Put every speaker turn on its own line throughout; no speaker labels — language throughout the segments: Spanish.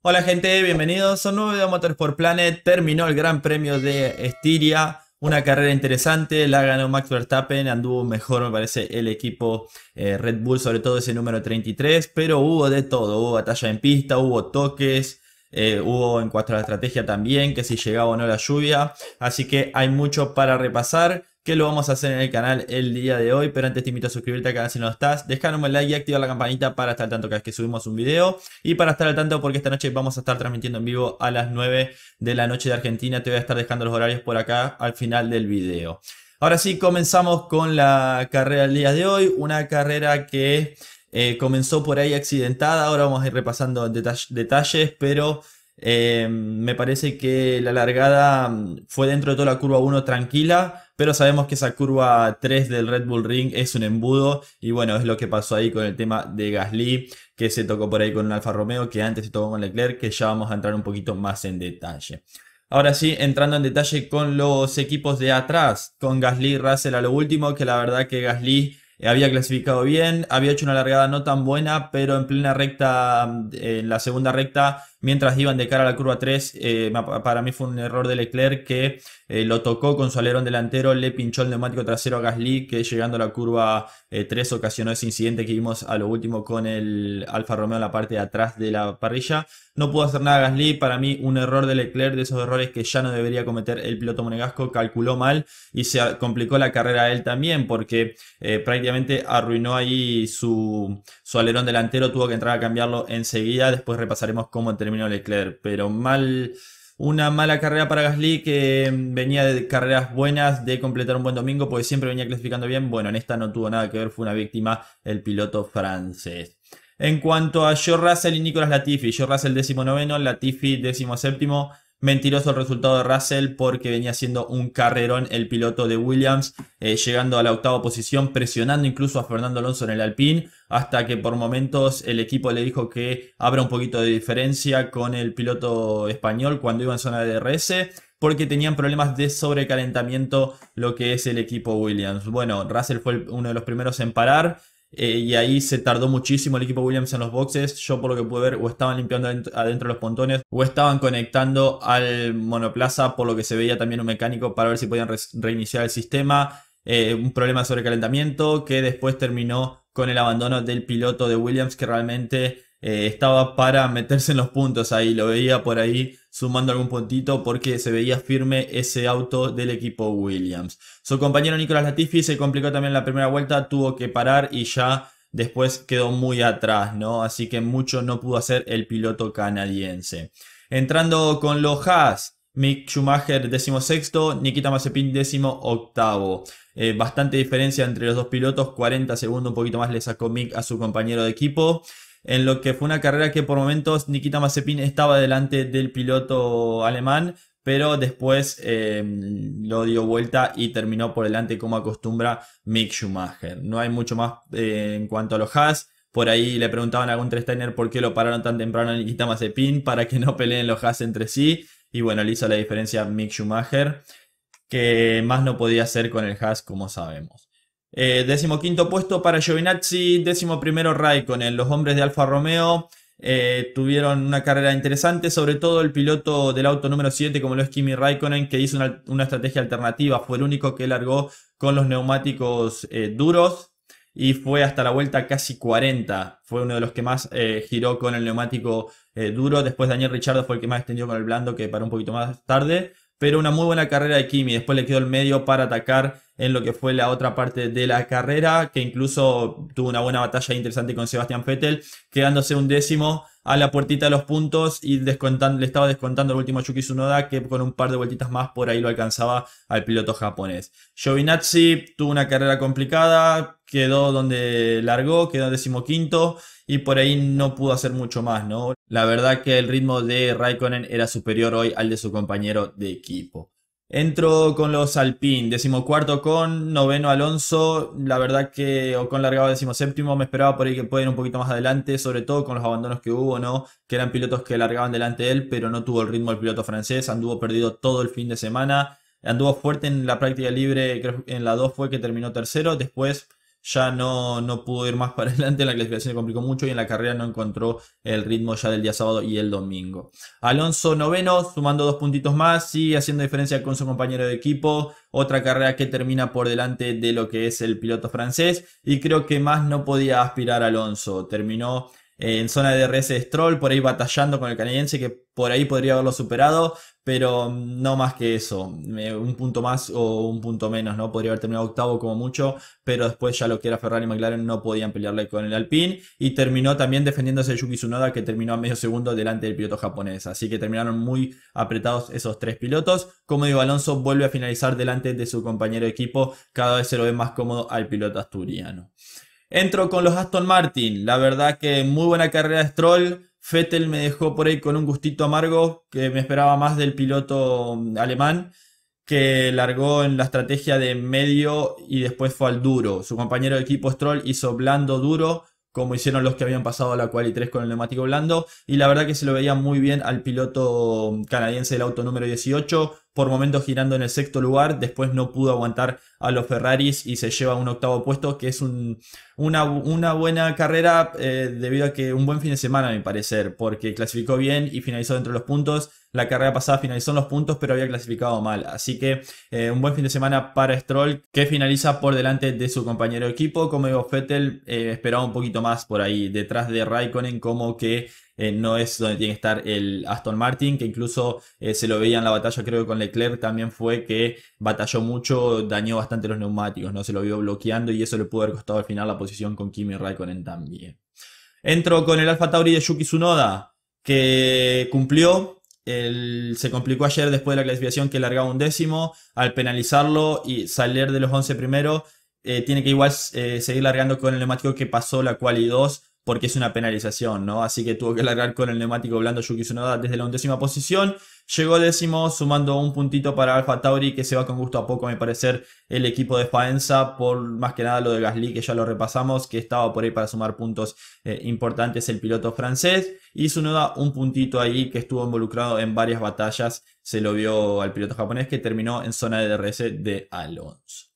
Hola gente, bienvenidos a un nuevo video por Motorsport Planet. Terminó el Gran Premio de Estiria, una carrera interesante, la ganó Max Verstappen, anduvo mejor me parece el equipo eh, Red Bull, sobre todo ese número 33, pero hubo de todo, hubo batalla en pista, hubo toques, eh, hubo en cuanto a la estrategia también, que si llegaba o no la lluvia, así que hay mucho para repasar que lo vamos a hacer en el canal el día de hoy. Pero antes te invito a suscribirte al canal si no lo estás, dejar un like y activar la campanita para estar al tanto cada vez que subimos un video y para estar al tanto porque esta noche vamos a estar transmitiendo en vivo a las 9 de la noche de Argentina. Te voy a estar dejando los horarios por acá al final del video. Ahora sí, comenzamos con la carrera del día de hoy, una carrera que eh, comenzó por ahí accidentada, ahora vamos a ir repasando detalles, pero eh, me parece que la largada mm, fue dentro de toda la curva 1 tranquila, pero sabemos que esa curva 3 del Red Bull Ring es un embudo y bueno, es lo que pasó ahí con el tema de Gasly, que se tocó por ahí con un Alfa Romeo, que antes se tocó con Leclerc, que ya vamos a entrar un poquito más en detalle. Ahora sí, entrando en detalle con los equipos de atrás, con Gasly Russell a lo último, que la verdad que Gasly había clasificado bien, había hecho una largada no tan buena, pero en plena recta, mm, en la segunda recta, mientras iban de cara a la curva 3, eh, para mí fue un error de Leclerc que eh, lo tocó con su alerón delantero, le pinchó el neumático trasero a Gasly, que llegando a la curva 3 eh, ocasionó ese incidente que vimos a lo último con el Alfa Romeo en la parte de atrás de la parrilla. No pudo hacer nada Gasly, para mí un error de Leclerc, de esos errores que ya no debería cometer el piloto monegasco, calculó mal y se complicó la carrera a él también porque prácticamente arruinó ahí su, su alerón delantero, tuvo que entrar a cambiarlo enseguida, después repasaremos cómo terminó terminó Leclerc, pero mal una mala carrera para Gasly que venía de carreras buenas, de completar un buen domingo, porque siempre venía clasificando bien. Bueno, en esta no tuvo nada que ver, fue una víctima el piloto francés. En cuanto a Joe Russell y Nicolas Latifi, Joe Russell décimo noveno, Latifi décimo séptimo. Mentiroso el resultado de Russell porque venía siendo un carrerón el piloto de Williams, eh, llegando a la octava posición, presionando incluso a Fernando Alonso en el Alpine, hasta que por momentos el equipo le dijo que abra un poquito de diferencia con el piloto español cuando iba en zona de DRS porque tenían problemas de sobrecalentamiento lo que es el equipo Williams. Bueno, Russell fue uno de los primeros en parar, eh, y ahí se tardó muchísimo el equipo Williams en los boxes. Yo por lo que pude ver, o estaban limpiando adentro, los pontones, o estaban conectando al monoplaza, por lo que se veía también un mecánico, para ver si podían reiniciar el sistema. Eh, un problema sobre sobrecalentamiento que después terminó con el abandono del piloto de Williams, que realmente eh, estaba para meterse en los puntos ahí, lo veía por ahí sumando algún puntito porque se veía firme ese auto del equipo Williams. Su compañero Nicolás Latifi se complicó también la primera vuelta, tuvo que parar y ya después quedó muy atrás, ¿no? Así que mucho no pudo hacer el piloto canadiense. Entrando con los Haas, Mick Schumacher décimo sexto, Nikita Mazepin décimo octavo. Eh, bastante diferencia entre los dos pilotos, 40 segundos, un poquito más le sacó Mick a su compañero de equipo en lo que fue una carrera que por momentos Nikita Mazepin estaba delante del piloto alemán, pero después eh, lo dio vuelta y terminó por delante como acostumbra Mick Schumacher. No hay mucho más eh, en cuanto a los Haas. Por ahí le preguntaban a tres Steiner por qué lo pararon tan temprano a Nikita Mazepin para que no peleen los Haas entre sí. Y bueno, le hizo la diferencia Mick Schumacher, que más no podía hacer con el Haas, como sabemos. Eh, décimo quinto puesto para Giovinazzi, décimo primero Raikkonen. Los hombres de Alfa Romeo eh, tuvieron una carrera interesante, sobre todo el piloto del auto número 7, como lo es Kimi Raikkonen, que hizo una, estrategia alternativa. Fue el único que largó con los neumáticos eh, duros y fue hasta la vuelta casi 40. Fue uno de los que más eh, giró con el neumático duro. Después Daniel Richardo fue el que más extendió con el blando, que paró un poquito más tarde pero una muy buena carrera de Kimi. Después le quedó el medio para atacar en lo que fue la otra parte de la carrera, que incluso tuvo una buena batalla interesante con Sebastián Vettel, quedándose un décimo a la puertita de los puntos y descontando, le estaba descontando el último Chucky Tsunoda, que con un par de vueltitas más por ahí lo alcanzaba al piloto japonés. Giovinazzi tuvo una carrera complicada, quedó donde largó, quedó quinto y por ahí no pudo hacer mucho más, ¿no? La verdad que el ritmo de Raikkonen era superior hoy al de su compañero de equipo. Entro con los Alpine, decimocuarto con noveno Alonso, la verdad que Ocon largaba decimoséptimo, me esperaba por ahí que pueda ir un poquito más adelante, sobre todo con los abandonos que hubo, ¿no? Que eran pilotos que largaban delante de él, pero no tuvo el ritmo el piloto francés, anduvo perdido todo el fin de semana, anduvo fuerte en la práctica libre, creo en la 2 fue que terminó tercero, después ya no, no pudo ir más para adelante, en la clasificación le complicó mucho y en la carrera no encontró el ritmo ya del día sábado y el domingo. Alonso noveno, sumando dos puntitos más y haciendo diferencia con su compañero de equipo, otra carrera que termina por delante de lo que es el piloto francés y creo que más no podía aspirar Alonso, terminó en zona de DRS Stroll, por ahí batallando con el canadiense que por ahí podría haberlo superado, pero mm, no más que eso, un punto más o un punto menos, ¿no? Podría haber terminado octavo como mucho, pero después ya lo que era Ferrari y McLaren no podían pelearle con el Alpine y terminó también defendiéndose de Yuki Tsunoda que terminó a medio segundo delante del piloto japonés, así que terminaron muy apretados esos tres pilotos. Como digo, Alonso vuelve a finalizar delante de su compañero de equipo, cada vez se lo ve más cómodo al piloto asturiano. Entro con los Aston Martin. La verdad que muy buena carrera de Stroll. Fettel me dejó por ahí con un gustito amargo que me esperaba más del piloto mm, alemán que largó en la estrategia de medio y después fue al duro. Su compañero de equipo Stroll hizo blando duro como hicieron los que habían pasado a la quali 3 con el neumático blando y la verdad que se lo veía muy bien al piloto mm, canadiense del auto número 18 por momentos girando en el sexto lugar, después no pudo aguantar a los Ferraris y se lleva un octavo puesto, que es una, buena carrera eh, debido a que un buen fin de semana, a mi parecer, porque clasificó bien y finalizó dentro de los puntos. La carrera pasada finalizó en los puntos, pero había clasificado mal. Así que eh, un buen fin de semana para Stroll, que finaliza por delante de su compañero equipo. Como digo, Fettel eh, esperaba un poquito más por ahí, detrás de Raikkonen, como que eh, no es donde tiene que estar el Aston Martin, que incluso eh, se lo veía en la batalla creo que con Leclerc también fue que batalló mucho, dañó bastante los neumáticos, no se lo vio bloqueando y eso le pudo haber costado al final la posición con Kimi Raikkonen también. Entro con el Alpha Tauri de Yuki Tsunoda, que cumplió, se complicó ayer después de la clasificación que largaba un décimo. Al penalizarlo y salir de los 11 primeros, eh, tiene que igual seguir largando con el neumático que pasó la quali 2 porque es una penalización, ¿no? Así que tuvo que largar con el neumático blando Yuki Tsunoda desde la undécima posición. Llegó décimo, sumando un puntito para Alfa Tauri, que se va con gusto a poco, me mi parecer, el equipo de Faenza, por más que nada lo de Gasly, que ya lo repasamos, que estaba por ahí para sumar puntos eh, importantes el piloto francés. Y Tsunoda un puntito ahí, que estuvo involucrado en varias batallas, se lo vio al piloto japonés, que terminó en zona de DRS de Alonso.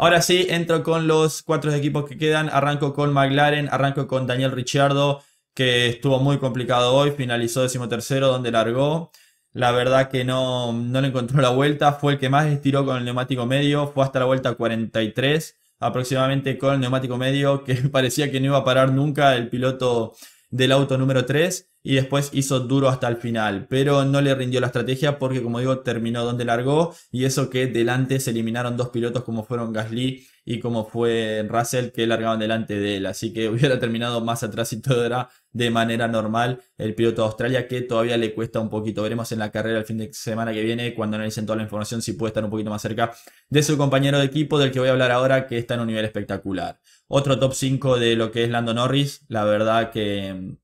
Ahora sí, entro con los cuatro equipos que quedan. Arranco con McLaren, arranco con Daniel Ricciardo, que estuvo muy complicado hoy, finalizó decimotercero donde largó. La verdad que no, no le encontró la vuelta, fue el que más estiró con el neumático medio, fue hasta la vuelta 43 aproximadamente con el neumático medio, que parecía que no iba a parar nunca el piloto del auto número 3 y después hizo duro hasta el final, pero no le rindió la estrategia porque como digo terminó donde largó y eso que delante se eliminaron dos pilotos como fueron Gasly y como fue Russell que largaban delante de él. Así que hubiera terminado más atrás y todo era de manera normal el piloto de Australia que todavía le cuesta un poquito. Veremos en la carrera el fin de semana que viene cuando analicen toda la información si puede estar un poquito más cerca de su compañero de equipo del que voy a hablar ahora que está en un nivel espectacular. Otro top 5 de lo que es Lando Norris. La verdad que mm,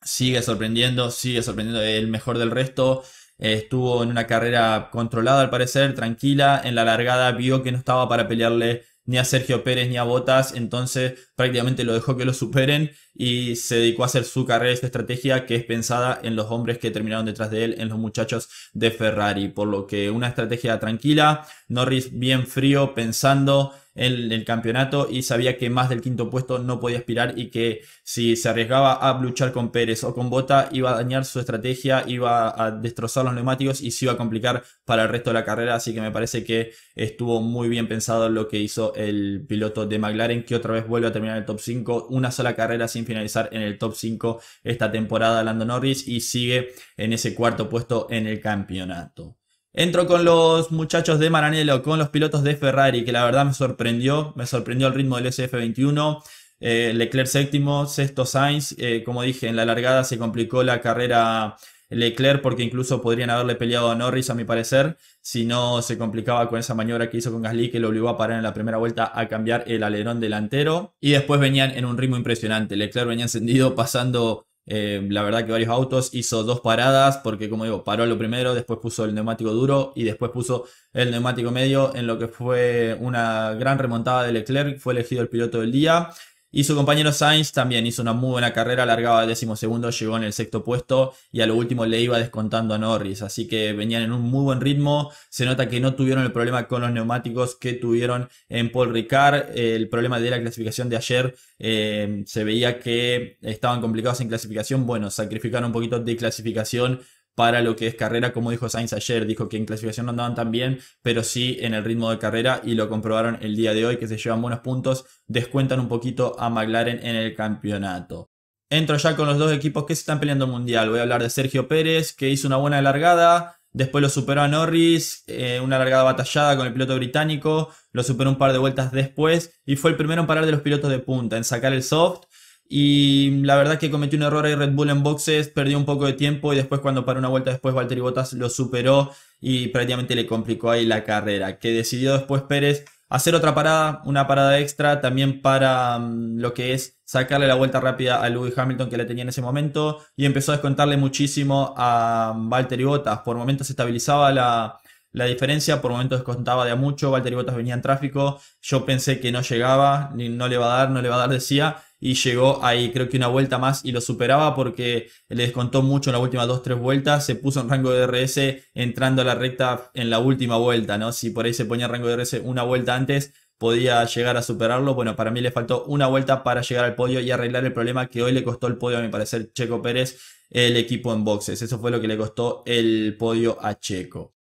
sigue sorprendiendo, sigue sorprendiendo el mejor del resto. Eh, estuvo en una carrera controlada al parecer, tranquila. En la largada vio que no estaba para pelearle ni a Sergio Pérez ni a Botas, entonces prácticamente lo dejó que lo superen y se dedicó a hacer su carrera Esta estrategia que es pensada en los hombres que terminaron detrás de él, en los muchachos de Ferrari, por lo que una estrategia tranquila, Norris bien frío, pensando en el campeonato y sabía que más del quinto puesto no podía aspirar y que si se arriesgaba a luchar con Pérez o con Bota iba a dañar su estrategia, iba a destrozar los neumáticos y se iba a complicar para el resto de la carrera. Así que me parece que estuvo muy bien pensado lo que hizo el piloto de McLaren que otra vez vuelve a terminar en el top 5, una sola carrera sin finalizar en el top 5 esta temporada Lando Norris y sigue en ese cuarto puesto en el campeonato. Entro con los muchachos de Maranello, con los pilotos de Ferrari, que la verdad me sorprendió, me sorprendió el ritmo del SF21. Eh, Leclerc séptimo, sexto Sainz, eh, como dije, en la largada se complicó la carrera Leclerc porque incluso podrían haberle peleado a Norris, a mi parecer, si no se complicaba con esa maniobra que hizo con Gasly que lo obligó a parar en la primera vuelta a cambiar el alerón delantero. Y después venían en un ritmo impresionante. Leclerc venía encendido pasando eh, la verdad que varios autos hizo dos paradas porque como digo, paró lo primero, después puso el neumático duro y después puso el neumático medio en lo que fue una gran remontada de Leclerc, fue elegido el piloto del día. Y su compañero Sainz también hizo una muy buena carrera, alargaba el décimo segundo, llegó en el sexto puesto y a lo último le iba descontando a Norris. Así que venían en un muy buen ritmo. Se nota que no tuvieron el problema con los neumáticos que tuvieron en Paul Ricard. El problema de la clasificación de ayer eh, se veía que estaban complicados en clasificación. Bueno, sacrificaron un poquito de clasificación para lo que es carrera, como dijo Sainz ayer, dijo que en clasificación no andaban tan bien, pero sí en el ritmo de carrera y lo comprobaron el día de hoy, que se llevan buenos puntos, descuentan un poquito a McLaren en el campeonato. Entro ya con los dos equipos que se están peleando mundial. Voy a hablar de Sergio Pérez, que hizo una buena largada, después lo superó a Norris, eh, una largada batallada con el piloto británico, lo superó un par de vueltas después y fue el primero en parar de los pilotos de punta, en sacar el soft y la verdad que cometió un error ahí Red Bull en boxes, perdió un poco de tiempo y después cuando paró una vuelta después Valtteri Bottas lo superó y prácticamente le complicó ahí la carrera, que decidió después Pérez hacer otra parada, una parada extra también para mm, lo que es sacarle la vuelta rápida a Lewis Hamilton que la tenía en ese momento y empezó a descontarle muchísimo a mm, Valtteri Bottas. Por momentos estabilizaba la, la diferencia. Por momentos descontaba de a mucho, Valtteri Bottas venía en tráfico, yo pensé que no llegaba, ni no le va a dar, no le va a dar, decía, y llegó ahí creo que una vuelta más y lo superaba porque le descontó mucho en las últimas dos tres vueltas, se puso en rango de DRS entrando a la recta en la última vuelta, ¿no? Si por ahí se ponía en rango de DRS una vuelta antes, podía llegar a superarlo. Bueno, para mí le faltó una vuelta para llegar al podio y arreglar el problema que hoy le costó el podio, a mi parecer, Checo Pérez, el equipo en boxes. Eso fue lo que le costó el podio a Checo.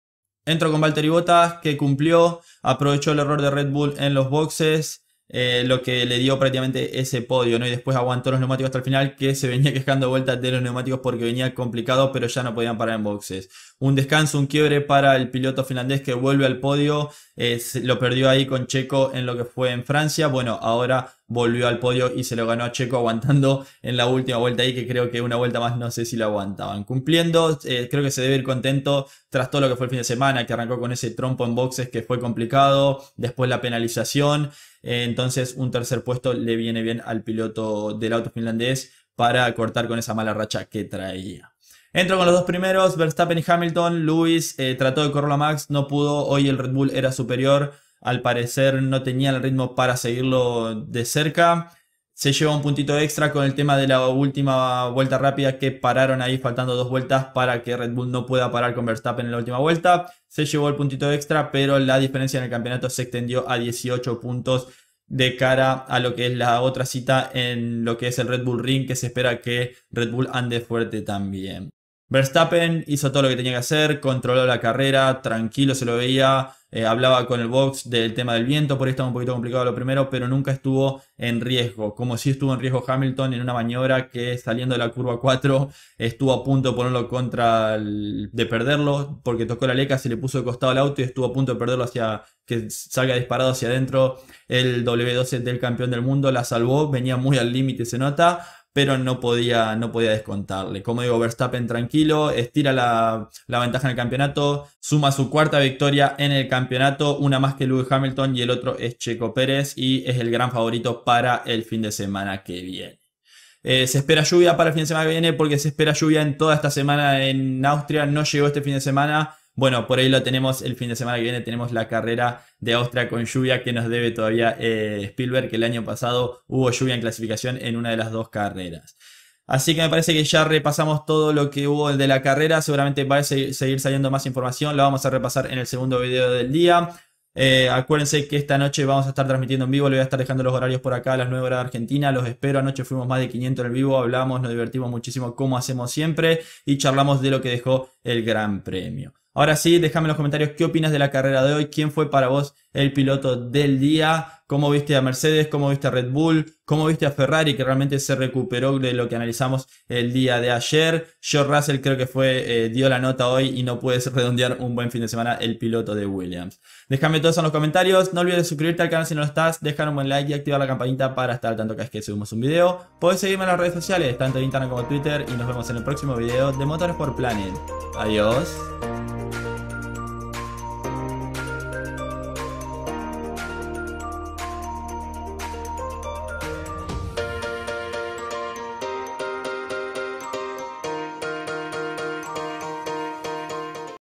Entro con Valtteri Bottas, que cumplió, aprovechó el error de Red Bull en los boxes, eh, lo que le dio prácticamente ese podio, ¿no? Y después aguantó los neumáticos hasta el final, que se venía quejando vueltas de los neumáticos porque venía complicado, pero ya no podían parar en boxes. Un descanso, un quiebre para el piloto finlandés que vuelve al podio, eh, lo perdió ahí con Checo en lo que fue en Francia. Bueno, ahora volvió al podio y se lo ganó a Checo aguantando en la última vuelta ahí, que creo que una vuelta más no sé si lo aguantaban. Cumpliendo, eh, creo que se debe ir contento tras todo lo que fue el fin de semana, que arrancó con ese trompo en boxes que fue complicado, después la penalización, eh, entonces un tercer puesto le viene bien al piloto del auto finlandés para cortar con esa mala racha que traía. Entro con los dos primeros, Verstappen y Hamilton. Lewis eh, trató de correr la Max, no pudo. Hoy el Red Bull era superior al parecer no tenía el ritmo para seguirlo de cerca. Se llevó un puntito extra con el tema de la última vuelta rápida que pararon ahí faltando dos vueltas para que Red Bull no pueda parar con Verstappen en la última vuelta. Se llevó el puntito extra, pero la diferencia en el campeonato se extendió a 18 puntos de cara a lo que es la otra cita en lo que es el Red Bull Ring que se espera que Red Bull ande fuerte también. Verstappen hizo todo lo que tenía que hacer, controló la carrera, tranquilo se lo veía, eh, hablaba con el box del tema del viento, por ahí estaba un poquito complicado lo primero, pero nunca estuvo en riesgo, como si estuvo en riesgo Hamilton en una maniobra que saliendo de la curva 4 estuvo a punto de ponerlo contra, de perderlo, porque tocó la leca, se le puso de costado al auto y estuvo a punto de perderlo hacia, que salga disparado hacia adentro, el W12 del campeón del mundo la salvó, venía muy al límite, se nota, pero no podía, no podía descontarle. Como digo, Verstappen tranquilo, estira la, la, ventaja en el campeonato, suma su cuarta victoria en el campeonato, una más que Lewis Hamilton y el otro es Checo Pérez y es el gran favorito para el fin de semana que viene. Eh, se espera lluvia para el fin de semana que viene porque se espera lluvia en toda esta semana en Austria, no llegó este fin de semana. Bueno, por ahí lo tenemos el fin de semana que viene, tenemos la carrera de Austria con lluvia que nos debe todavía eh, Spielberg, que el año pasado hubo lluvia en clasificación en una de las dos carreras. Así que me parece que ya repasamos todo lo que hubo de la carrera, seguramente va a seguir saliendo más información, lo vamos a repasar en el segundo video del día. Eh, acuérdense que esta noche vamos a estar transmitiendo en vivo, le voy a estar dejando los horarios por acá a las 9 horas de Argentina, los espero, anoche fuimos más de 500 en el vivo, hablamos, nos divertimos muchísimo como hacemos siempre y charlamos de lo que dejó el Gran Premio. Ahora sí, déjame en los comentarios qué opinas de la carrera de hoy, quién fue para vos el piloto del día, cómo viste a Mercedes, cómo viste a Red Bull, cómo viste a Ferrari, que realmente se recuperó de lo que analizamos el día de ayer. George Russell creo que fue, eh, dio la nota hoy y no puedes redondear un buen fin de semana el piloto de Williams. Déjame todos en los comentarios, no olvides suscribirte al canal si no lo estás, dejar un buen like y activar la campanita para estar al tanto cada vez que subimos un video. Puedes seguirme en las redes sociales, tanto en Instagram como en Twitter, y nos vemos en el próximo video de Motores por Planet. Adiós.